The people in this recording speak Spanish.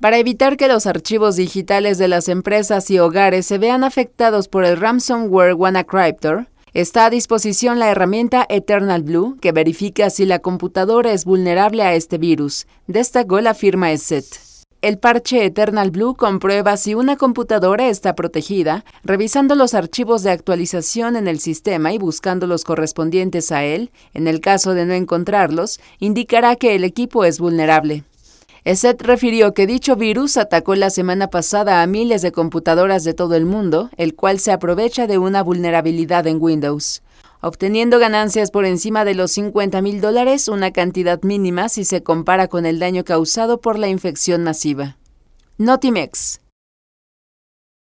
para evitar que los archivos digitales de las empresas y hogares se vean afectados por el ransomware WannaCryptor, está a disposición la herramienta Eternal Blue que verifica si la computadora es vulnerable a este virus, destacó la firma ESET. El parche Eternal Blue comprueba si una computadora está protegida, revisando los archivos de actualización en el sistema y buscando los correspondientes a él. En el caso de no encontrarlos, indicará que el equipo es vulnerable. ESET refirió que dicho virus atacó la semana pasada a miles de computadoras de todo el mundo, el cual se aprovecha de una vulnerabilidad en Windows, obteniendo ganancias por encima de los 50 mil dólares, una cantidad mínima si se compara con el daño causado por la infección masiva. Notimex.